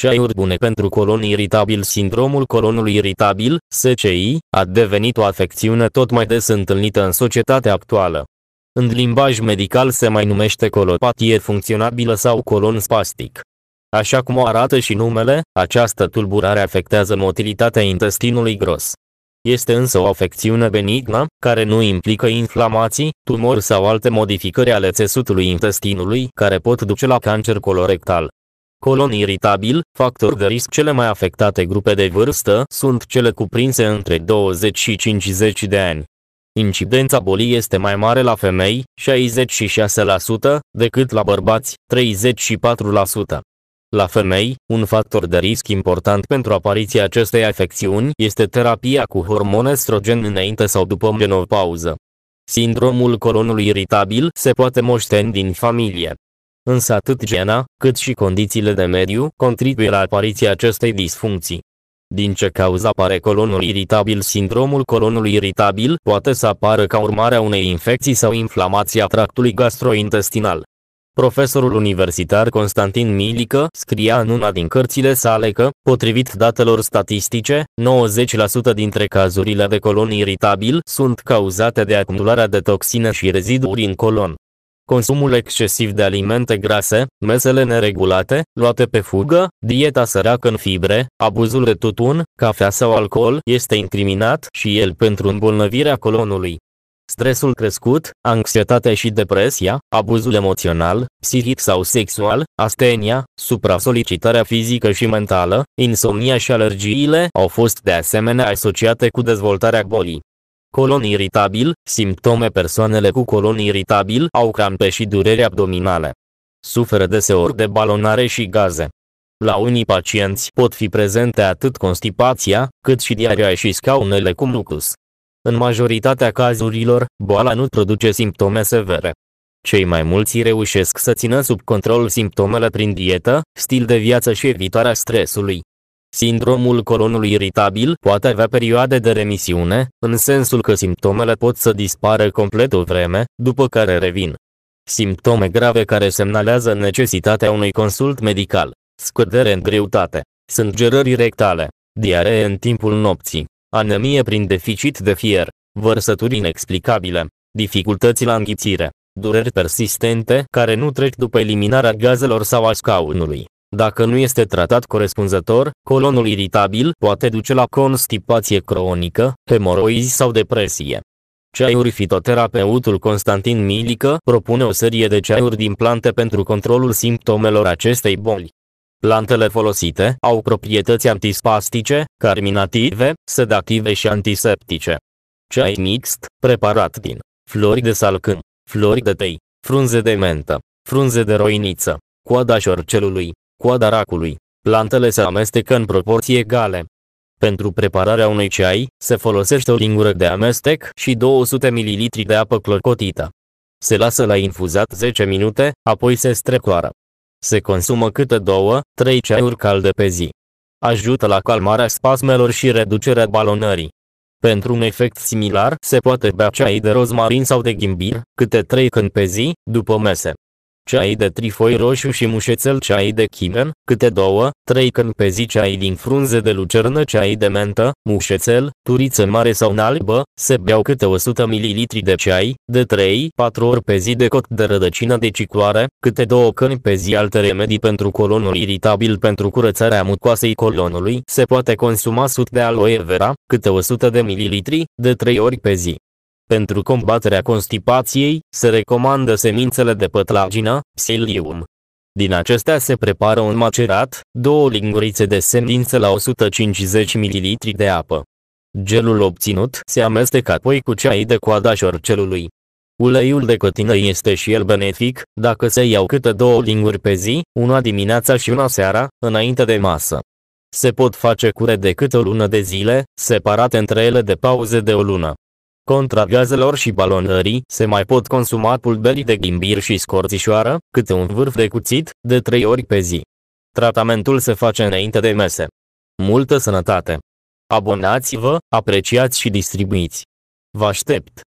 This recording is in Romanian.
ceaiuri bune pentru colon iritabil Sindromul colonului iritabil, SCI, a devenit o afecțiune tot mai des întâlnită în societatea actuală. În limbaj medical se mai numește colopatie funcționabilă sau colon spastic. Așa cum o arată și numele, această tulburare afectează motilitatea intestinului gros. Este însă o afecțiune benignă, care nu implică inflamații, tumori sau alte modificări ale țesutului intestinului care pot duce la cancer colorectal colon iritabil, factor de risc cele mai afectate grupe de vârstă sunt cele cuprinse între 20 și 50 de ani. Incidența bolii este mai mare la femei, 66%, decât la bărbați, 34%. La femei, un factor de risc important pentru apariția acestei afecțiuni este terapia cu hormon estrogen înainte sau după menopauză. Sindromul colonului iritabil se poate moșteni din familie însă atât gena, cât și condițiile de mediu contribuie la apariția acestei disfuncții. Din ce cauză apare colonul iritabil? Sindromul colonului iritabil poate să apară ca urmare a unei infecții sau inflamația tractului gastrointestinal. Profesorul universitar Constantin Milică scria în una din cărțile sale că, potrivit datelor statistice, 90% dintre cazurile de colon iritabil sunt cauzate de acumularea de toxine și reziduri în colon consumul excesiv de alimente grase, mesele neregulate, luate pe fugă, dieta săracă în fibre, abuzul de tutun, cafea sau alcool este incriminat și el pentru îmbolnăvirea colonului. Stresul crescut, anxietatea și depresia, abuzul emoțional, psihic sau sexual, astenia, supra solicitarea fizică și mentală, insomnia și alergiile au fost de asemenea asociate cu dezvoltarea bolii colon iritabil, simptome persoanele cu colon iritabil au crampe și dureri abdominale. Suferă deseori de balonare și gaze. La unii pacienți pot fi prezente atât constipația, cât și diarea și scaunele cu mucus. În majoritatea cazurilor, boala nu produce simptome severe. Cei mai mulți reușesc să țină sub control simptomele prin dietă, stil de viață și evitarea stresului. Sindromul colonului iritabil poate avea perioade de remisiune, în sensul că simptomele pot să dispară complet o vreme, după care revin. Simptome grave care semnalează necesitatea unui consult medical, scădere în greutate, sângerări rectale, diaree în timpul nopții, anemie prin deficit de fier, vărsături inexplicabile, dificultăți la înghițire, dureri persistente care nu trec după eliminarea gazelor sau a scaunului. Dacă nu este tratat corespunzător, colonul iritabil poate duce la constipație cronică, hemoroizi sau depresie. Ceaiuri fitoterapeutul Constantin Milică propune o serie de ceaiuri din plante pentru controlul simptomelor acestei boli. Plantele folosite au proprietăți antispastice, carminative, sedative și antiseptice. Ceai mixt, preparat din flori de salcâm, flori de tei, frunze de mentă, frunze de roiniță, coada șorcelului, coada racului. Plantele se amestecă în proporții egale. Pentru prepararea unui ceai, se folosește o lingură de amestec și 200 ml de apă clocotită. Se lasă la infuzat 10 minute, apoi se strecoară. Se consumă câte două, trei ceaiuri calde pe zi. Ajută la calmarea spasmelor și reducerea balonării. Pentru un efect similar, se poate bea ceai de rozmarin sau de ghimbir, câte trei când pe zi, după mese ceai de trifoi roșu și mușețel ceai de chimen, câte două, trei când pe zi ceai din frunze de lucernă ceai de mentă, mușețel, turiță mare sau nalbă, se beau câte 100 ml de ceai, de 3-4 ori pe zi de cot de rădăcină de cicoare, câte două căni pe zi alte remedii pentru colonul iritabil pentru curățarea mucoasei colonului, se poate consuma sut de aloe vera, câte 100 de ml, de 3 ori pe zi. Pentru combaterea constipației, se recomandă semințele de pătlagină, psilium. Din acestea se prepară un macerat, două lingurițe de semințe la 150 ml de apă. Gelul obținut se amestecă apoi cu ceai de coada șorcelului. Uleiul de cătină este și el benefic, dacă se iau câte două linguri pe zi, una dimineața și una seara, înainte de masă. Se pot face cure de câte o lună de zile, separate între ele de pauze de o lună. Contra gazelor și balonării, se mai pot consuma pulberi de ghimbir și scorțișoară, câte un vârf de cuțit, de 3 ori pe zi. Tratamentul se face înainte de mese. Multă sănătate! Abonați-vă, apreciați și distribuiți! Vă aștept!